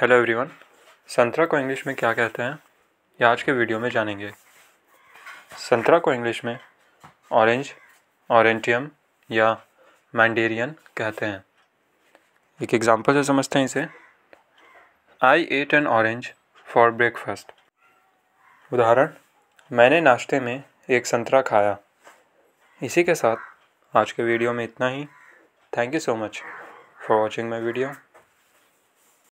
hello everyone संतरा को English में क्या कहते हैं ये आज के वीडियो में जानेंगे संतरा को इंग्लिश में ऑरेंज ऑरेंटियम या मैंडेरियन कहते हैं एक एग्ज़ाम्पल से समझते हैं इसे I ate an orange for breakfast उदाहरण मैंने नाश्ते में एक संतरा खाया इसी के साथ आज के वीडियो में इतना ही thank you so much for watching my video